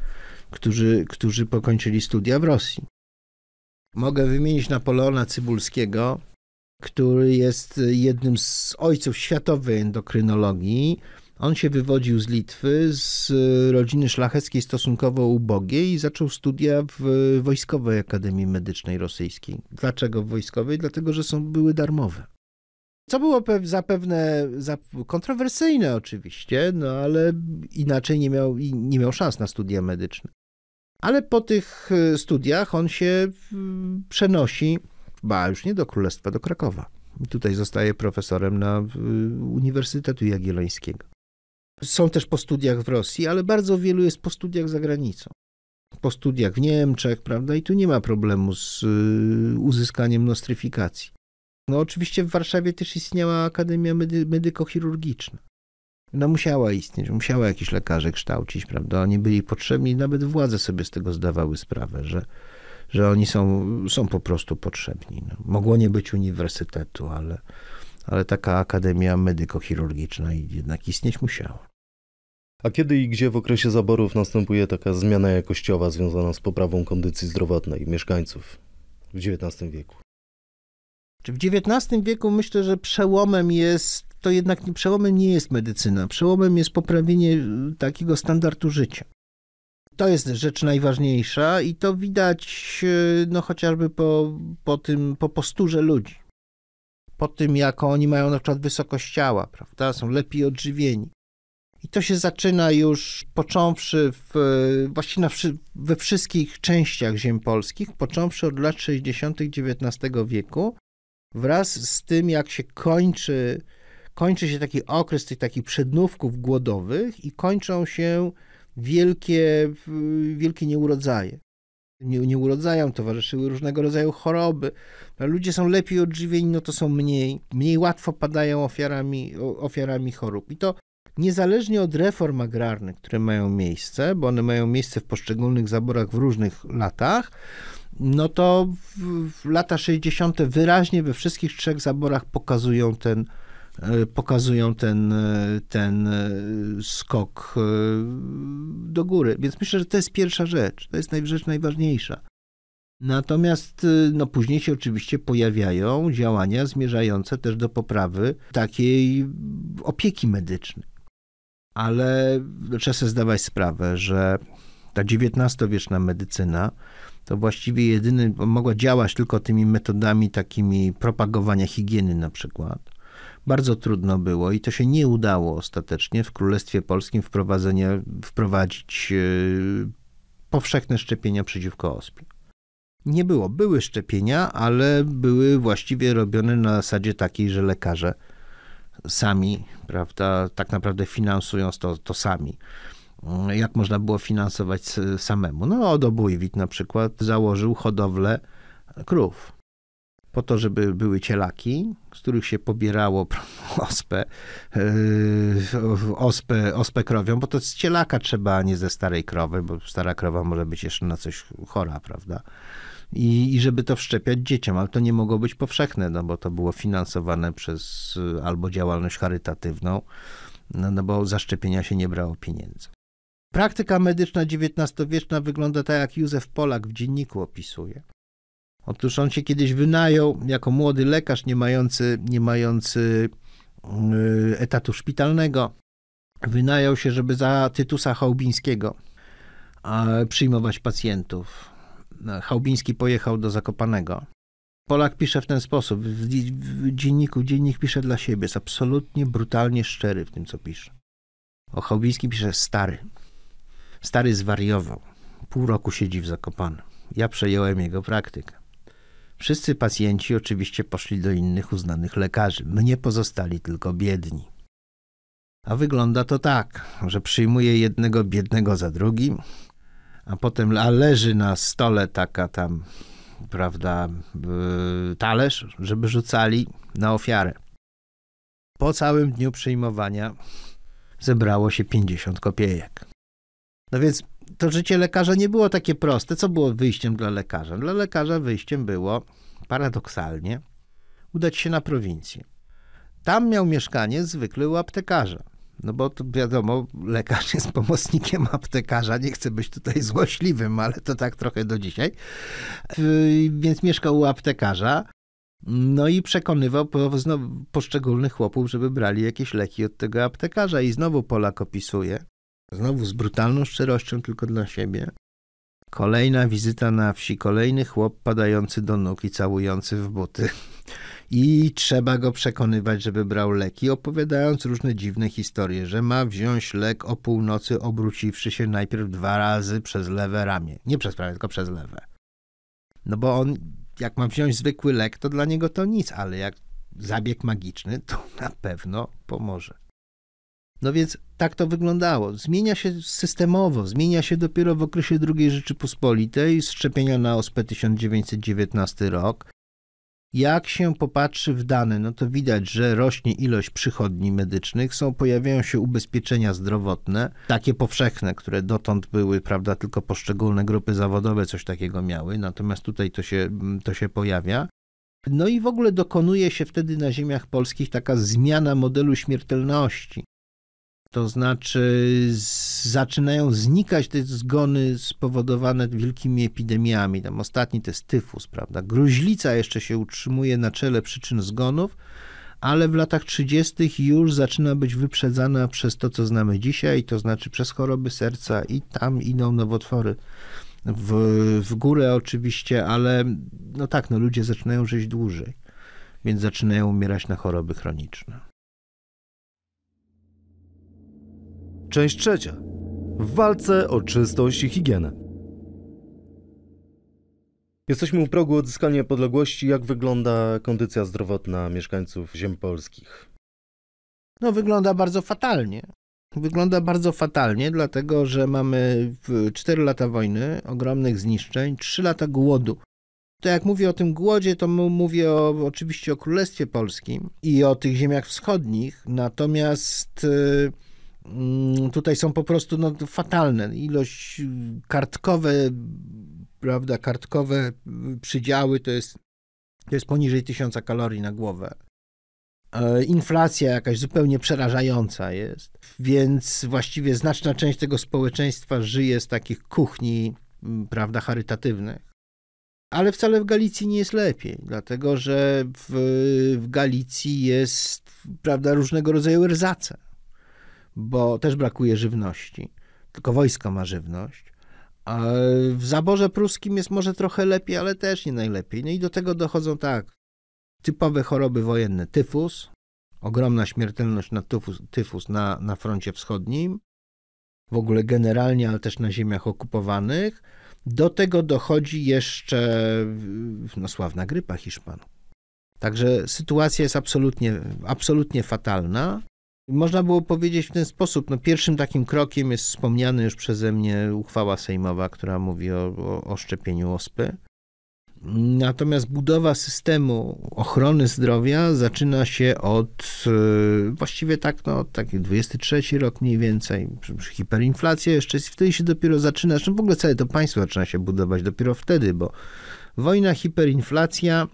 którzy, którzy pokończyli studia w Rosji. Mogę wymienić Napoleona Cybulskiego, który jest e, jednym z ojców światowej endokrynologii. On się wywodził z Litwy, z e, rodziny szlacheckiej stosunkowo ubogiej i zaczął studia w Wojskowej Akademii Medycznej Rosyjskiej. Dlaczego w Wojskowej? Dlatego, że są były darmowe. Co było zapewne kontrowersyjne oczywiście, no ale inaczej nie miał, nie miał szans na studia medyczne. Ale po tych e, studiach on się przenosi, ba, już nie do Królestwa, do Krakowa. I tutaj zostaje profesorem na Uniwersytetu Jagiellońskiego. Są też po studiach w Rosji, ale bardzo wielu jest po studiach za granicą. Po studiach w Niemczech, prawda? I tu nie ma problemu z e, uzyskaniem nostryfikacji. No oczywiście w Warszawie też istniała Akademia Medy Medyko-Chirurgiczna no musiała istnieć, musiała jakiś lekarze kształcić, prawda? Oni byli potrzebni, nawet władze sobie z tego zdawały sprawę, że, że oni są, są po prostu potrzebni. No, mogło nie być uniwersytetu, ale, ale taka akademia medykochirurgiczna jednak istnieć musiała. A kiedy i gdzie w okresie zaborów następuje taka zmiana jakościowa związana z poprawą kondycji zdrowotnej mieszkańców w XIX wieku? W XIX wieku myślę, że przełomem jest to jednak przełomem nie jest medycyna. Przełomem jest poprawienie y, takiego standardu życia. To jest rzecz najważniejsza i to widać y, no, chociażby po, po, tym, po posturze ludzi. Po tym, jaką oni mają na przykład wysokość ciała, prawda? Są lepiej odżywieni. I to się zaczyna już począwszy w, y, na, we wszystkich częściach ziem polskich, począwszy od lat 60. XIX wieku, wraz z tym, jak się kończy kończy się taki okres tych takich przednówków głodowych i kończą się wielkie, wielkie nieurodzaje. Nie, nieurodzają towarzyszyły różnego rodzaju choroby. Ludzie są lepiej odżywieni, no to są mniej, mniej łatwo padają ofiarami, ofiarami chorób. I to niezależnie od reform agrarnych, które mają miejsce, bo one mają miejsce w poszczególnych zaborach w różnych latach, no to w, w lata 60. wyraźnie we wszystkich trzech zaborach pokazują ten, E, pokazują ten, e, ten e, skok do góry. Więc myślę, że to jest pierwsza rzecz. To jest rzecz najważniejsza. Natomiast no, później się oczywiście pojawiają działania zmierzające też do poprawy takiej opieki medycznej. Ale trzeba sobie zdawać sprawę, że ta XIX-wieczna medycyna to właściwie jedyny, mogła działać tylko tymi metodami takimi propagowania higieny na przykład bardzo trudno było i to się nie udało ostatecznie w Królestwie Polskim wprowadzenie, wprowadzić e, powszechne szczepienia przeciwko ospie. Nie było. Były szczepienia, ale były właściwie robione na zasadzie takiej, że lekarze sami, prawda, tak naprawdę finansując to, to sami mm, jak można było finansować samemu. No, Odobójwit na przykład założył hodowlę krów po to, żeby były cielaki, z których się pobierało ospę, yy, ospę, ospę krowią, bo to z cielaka trzeba, a nie ze starej krowy, bo stara krowa może być jeszcze na coś chora, prawda? I, I żeby to wszczepiać dzieciom, ale to nie mogło być powszechne, no bo to było finansowane przez yy, albo działalność charytatywną, no, no bo szczepienia się nie brało pieniędzy. Praktyka medyczna XIX-wieczna wygląda tak, jak Józef Polak w dzienniku opisuje. Otóż on się kiedyś wynajął jako młody lekarz, nie mający, nie mający y, etatu szpitalnego. Wynajął się, żeby za Tytusa Chałubińskiego przyjmować pacjentów. Chałubiński pojechał do Zakopanego. Polak pisze w ten sposób, w, dzienniku, dziennik pisze dla siebie, jest absolutnie brutalnie szczery w tym, co pisze. O Chałubińskim pisze stary. Stary zwariował. Pół roku siedzi w Zakopanem. Ja przejąłem jego praktykę. Wszyscy pacjenci oczywiście poszli do innych uznanych lekarzy, mnie pozostali tylko biedni. A wygląda to tak, że przyjmuje jednego biednego za drugim, a potem a leży na stole taka tam, prawda, yy, talerz, żeby rzucali na ofiarę. Po całym dniu przyjmowania zebrało się 50 kopiejek. No więc to życie lekarza nie było takie proste. Co było wyjściem dla lekarza? Dla lekarza wyjściem było paradoksalnie udać się na prowincję. Tam miał mieszkanie zwykły u aptekarza. No bo to wiadomo, lekarz jest pomocnikiem aptekarza, nie chcę być tutaj złośliwym, ale to tak trochę do dzisiaj. Więc mieszkał u aptekarza. No i przekonywał poszczególnych chłopów, żeby brali jakieś leki od tego aptekarza. I znowu Polak opisuje, Znowu z brutalną szczerością tylko dla siebie. Kolejna wizyta na wsi, kolejny chłop padający do nóg i całujący w buty. I trzeba go przekonywać, żeby brał leki, opowiadając różne dziwne historie, że ma wziąć lek o północy, obróciwszy się najpierw dwa razy przez lewe ramię. Nie przez prawe, tylko przez lewe. No bo on, jak ma wziąć zwykły lek, to dla niego to nic, ale jak zabieg magiczny, to na pewno pomoże. No więc tak to wyglądało. Zmienia się systemowo, zmienia się dopiero w okresie II Rzeczypospolitej, szczepienia na OSP 1919 rok. Jak się popatrzy w dane, no to widać, że rośnie ilość przychodni medycznych, są, pojawiają się ubezpieczenia zdrowotne, takie powszechne, które dotąd były, prawda, tylko poszczególne grupy zawodowe coś takiego miały, natomiast tutaj to się, mm, to się pojawia. No i w ogóle dokonuje się wtedy na ziemiach polskich taka zmiana modelu śmiertelności. To znaczy zaczynają znikać te zgony spowodowane wielkimi epidemiami. Tam ostatni to jest tyfus, prawda? Gruźlica jeszcze się utrzymuje na czele przyczyn zgonów, ale w latach 30. już zaczyna być wyprzedzana przez to, co znamy dzisiaj, to znaczy przez choroby serca i tam idą nowotwory. W, w górę oczywiście, ale no tak, no ludzie zaczynają żyć dłużej, więc zaczynają umierać na choroby chroniczne. Część trzecia. W walce o czystość i higienę. Jesteśmy u progu odzyskania podległości. Jak wygląda kondycja zdrowotna mieszkańców ziem polskich? No, wygląda bardzo fatalnie. Wygląda bardzo fatalnie, dlatego że mamy 4 lata wojny, ogromnych zniszczeń, 3 lata głodu. To jak mówię o tym głodzie, to mówię o, oczywiście o Królestwie Polskim i o tych ziemiach wschodnich, natomiast. Yy Mm, tutaj są po prostu no, fatalne. Ilość y, kartkowe, prawda, kartkowe y, przydziały to jest, to jest poniżej 1000 kalorii na głowę. E, inflacja jakaś zupełnie przerażająca jest, więc właściwie znaczna część tego społeczeństwa żyje z takich kuchni, mm, prawda, charytatywnych. Ale wcale w Galicji nie jest lepiej, dlatego że w, w Galicji jest, prawda, różnego rodzaju rzace bo też brakuje żywności. Tylko wojsko ma żywność. A w zaborze pruskim jest może trochę lepiej, ale też nie najlepiej. No i do tego dochodzą tak typowe choroby wojenne: tyfus, ogromna śmiertelność na tyfus, tyfus na, na froncie wschodnim, w ogóle generalnie, ale też na ziemiach okupowanych. Do tego dochodzi jeszcze no, sławna grypa Hiszpanów. Także sytuacja jest absolutnie, absolutnie fatalna. Można było powiedzieć w ten sposób, no pierwszym takim krokiem jest wspomniany już przeze mnie uchwała sejmowa, która mówi o, o, o szczepieniu ospy. Natomiast budowa systemu ochrony zdrowia zaczyna się od e, właściwie tak, no, taki 23 rok mniej więcej. Hiperinflacja jeszcze wtedy się dopiero zaczyna, zresztą w ogóle całe to państwo zaczyna się budować dopiero wtedy, bo wojna, hiperinflacja,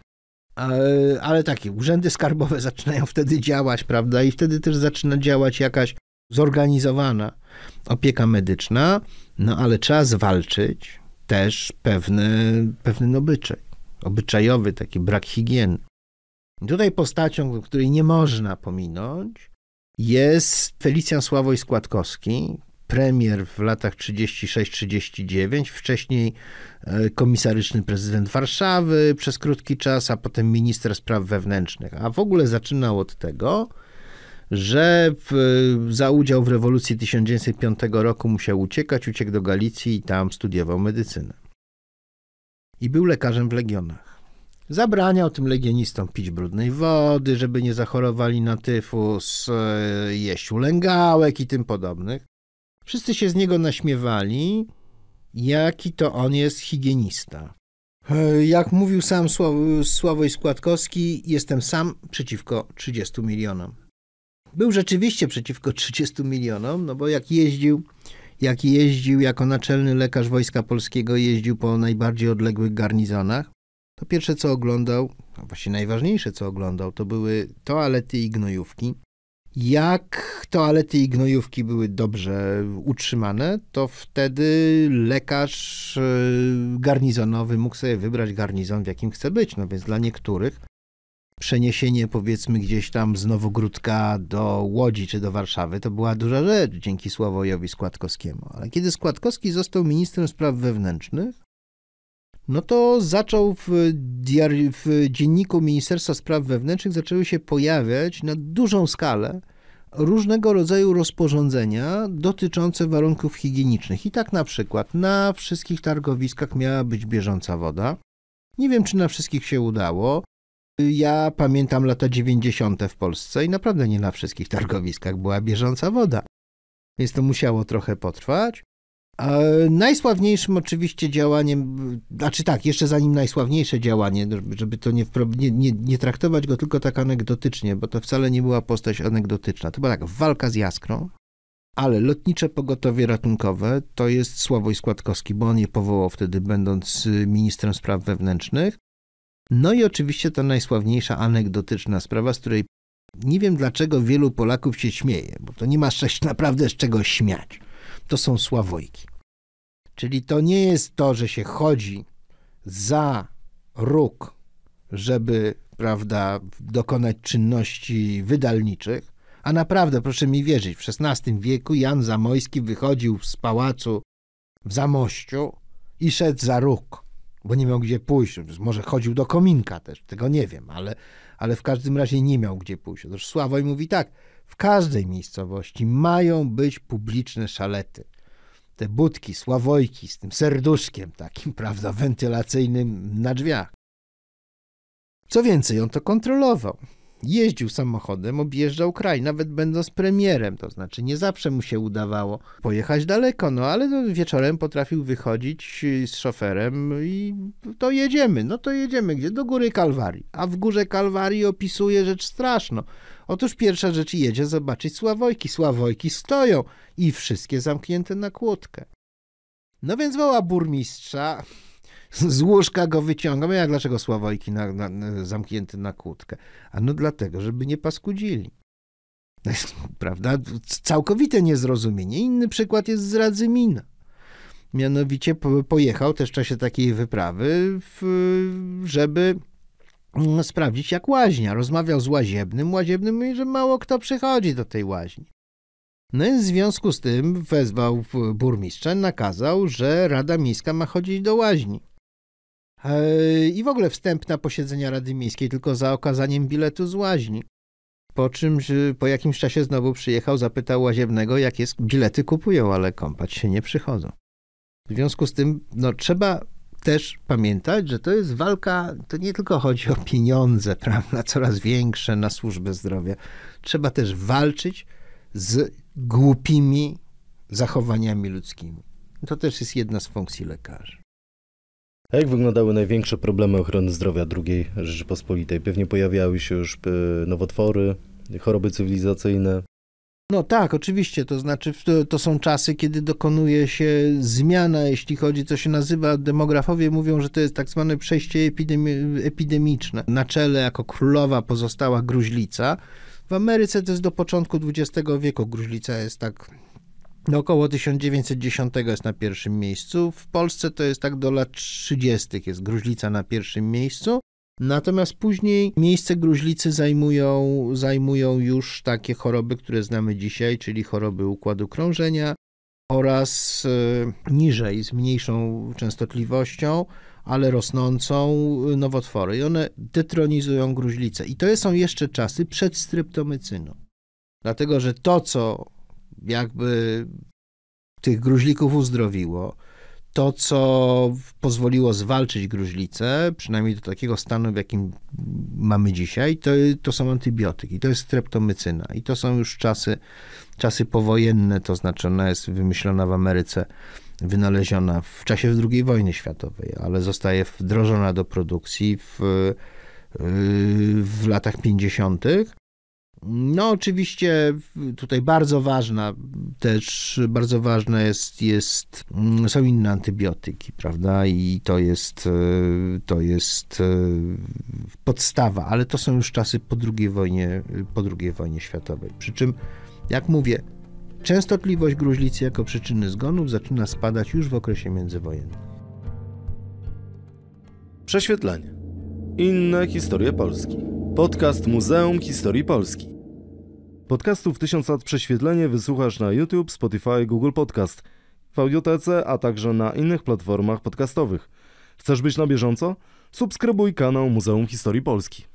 ale, takie urzędy skarbowe zaczynają wtedy działać, prawda? I wtedy też zaczyna działać jakaś zorganizowana opieka medyczna, no ale trzeba zwalczyć też pewny, pewien obyczaj, obyczajowy taki brak higieny. I tutaj postacią, której nie można pominąć, jest Felicjan Sławoj Składkowski, premier w latach 36-39, wcześniej e, komisaryczny prezydent Warszawy przez krótki czas, a potem minister spraw wewnętrznych. A w ogóle zaczynał od tego, że w, za udział w rewolucji 1905 roku musiał uciekać, uciekł do Galicji i tam studiował medycynę. I był lekarzem w legionach. Zabraniał tym legionistom pić brudnej wody, żeby nie zachorowali na tyfus, e, jeść ulęgałek i tym podobnych. Wszyscy się z niego naśmiewali, jaki to on jest higienista. Jak mówił sam Sławoj Składkowski, jestem sam przeciwko 30 milionom. Był rzeczywiście przeciwko 30 milionom, no bo jak jeździł, jak jeździł jako naczelny lekarz Wojska Polskiego, jeździł po najbardziej odległych garnizonach, to pierwsze co oglądał, a właściwie najważniejsze co oglądał, to były toalety i gnojówki. Jak toalety i gnojówki były dobrze utrzymane, to wtedy lekarz e, garnizonowy mógł sobie wybrać garnizon, w jakim chce być. No więc dla niektórych przeniesienie powiedzmy gdzieś tam z Nowogródka do Łodzi czy do Warszawy to była duża rzecz dzięki Sławojowi Składkowskiemu. Ale kiedy Składkowski został ministrem spraw wewnętrznych, no to zaczął w, w dzienniku Ministerstwa Spraw Wewnętrznych zaczęły się pojawiać na dużą skalę różnego rodzaju rozporządzenia dotyczące warunków higienicznych. I tak na przykład na wszystkich targowiskach miała być bieżąca woda. Nie wiem, czy na wszystkich się udało. Ja pamiętam lata 90. w Polsce i naprawdę nie na wszystkich targowiskach była bieżąca woda. Więc to musiało trochę potrwać. Najsławniejszym oczywiście działaniem, znaczy tak, jeszcze zanim najsławniejsze działanie, żeby to nie, nie, nie, traktować go tylko tak anegdotycznie, bo to wcale nie była postać anegdotyczna. To była tak, walka z Jaskrą, ale lotnicze pogotowie ratunkowe to jest Sławoj Składkowski, bo on je powołał wtedy, będąc y, ministrem spraw wewnętrznych. No i oczywiście ta najsławniejsza anegdotyczna sprawa, z której nie wiem dlaczego wielu Polaków się śmieje, bo to nie ma naprawdę z czego śmiać to są Sławojki. Czyli to nie jest to, że się chodzi za róg, żeby prawda, dokonać czynności wydalniczych, a naprawdę, proszę mi wierzyć, w XVI wieku Jan Zamojski wychodził z pałacu w Zamościu i szedł za róg, bo nie miał gdzie pójść. Może chodził do kominka też, tego nie wiem, ale, ale w każdym razie nie miał gdzie pójść. Otóż Sławoj mówi tak, w każdej miejscowości mają być publiczne szalety te budki, sławojki z tym serduszkiem takim, prawda, wentylacyjnym na drzwiach. Co więcej, on to kontrolował. Jeździł samochodem, objeżdżał kraj, nawet będąc premierem, to znaczy nie zawsze mu się udawało pojechać daleko, no ale wieczorem potrafił wychodzić y, z szoferem i to jedziemy, no to jedziemy gdzie? Do góry Kalwarii. A w górze Kalwarii opisuje rzecz straszną. Otóż pierwsza rzecz jedzie zobaczyć Sławojki. Sławojki stoją i wszystkie zamknięte na kłódkę. No więc woła burmistrza, z łóżka go wyciągam. jak dlaczego Sławojki na, na, na, zamknięty na kłódkę? Ano dlatego, żeby nie paskudzili. Prawda? Całkowite niezrozumienie. Inny przykład jest z Radzymina. Mianowicie pojechał też w czasie takiej wyprawy, w, żeby Mm, sprawdzić jak łaźnia. Rozmawiał z łaziebnym, łaziebnym mówi, że mało kto przychodzi do tej łaźni. No i w związku z tym wezwał burmistrza, nakazał, że Rada Miejska ma chodzić do łaźni. E, I w ogóle wstęp na posiedzenia Rady Miejskiej tylko za okazaniem biletu z łaźni. Po czym y, po jakimś czasie znowu przyjechał, zapytał łaziebnego, jak jest, bilety kupują, ale kąpać się nie przychodzą. W związku z tym no, trzeba też pamiętać, że to jest walka, to nie tylko chodzi o pieniądze, prawda, coraz większe na służbę zdrowia. Trzeba też walczyć z głupimi zachowaniami ludzkimi. To też jest jedna z funkcji lekarzy. A jak wyglądały największe problemy ochrony zdrowia II Rzeczypospolitej? Pewnie pojawiały się już e, nowotwory, choroby cywilizacyjne. No tak, oczywiście, to znaczy to, to, są czasy, kiedy dokonuje się zmiana, jeśli chodzi, co się nazywa, demografowie mówią, że to jest tak zwane przejście epidemi epidemiczne. Na czele jako królowa pozostała gruźlica. W Ameryce to jest do początku XX wieku. Gruźlica jest tak do no około 1910 jest na pierwszym miejscu. W Polsce to jest tak do lat 30. jest gruźlica na pierwszym miejscu. Natomiast później miejsce gruźlicy zajmują, zajmują już takie choroby, które znamy dzisiaj, czyli choroby układu krążenia oraz e, niżej, z mniejszą częstotliwością, ale rosnącą e, nowotwory. I one detronizują gruźlicę. I to są jeszcze czasy przed stryptomycyną. Dlatego, że to, co jakby tych gruźlików uzdrowiło, to, co pozwoliło zwalczyć gruźlicę, przynajmniej do takiego stanu, w jakim mamy dzisiaj, to, to są antybiotyki, to jest streptomycyna i to są już czasy, czasy powojenne, to znaczy ona jest wymyślona w Ameryce, wynaleziona w czasie II wojny światowej, ale zostaje wdrożona do produkcji w, yy, w latach 50. No, oczywiście tutaj bardzo ważna też, bardzo ważne jest, jest, mm, są inne antybiotyki, prawda? I to jest, e, to jest e, podstawa, ale to są już czasy po II wojnie, po II wojnie światowej. Przy czym, jak mówię, częstotliwość gruźlicy jako przyczyny zgonów zaczyna spadać już w okresie międzywojennym. Prześwietlenie. Inne historie Polski. Podcast Muzeum Historii Polski. Podcastów 1000 lat prześwietlenie wysłuchasz na YouTube, Spotify, Google Podcast, w audiotece, a także na innych platformach podcastowych. Chcesz być na bieżąco? Subskrybuj kanał Muzeum Historii Polski.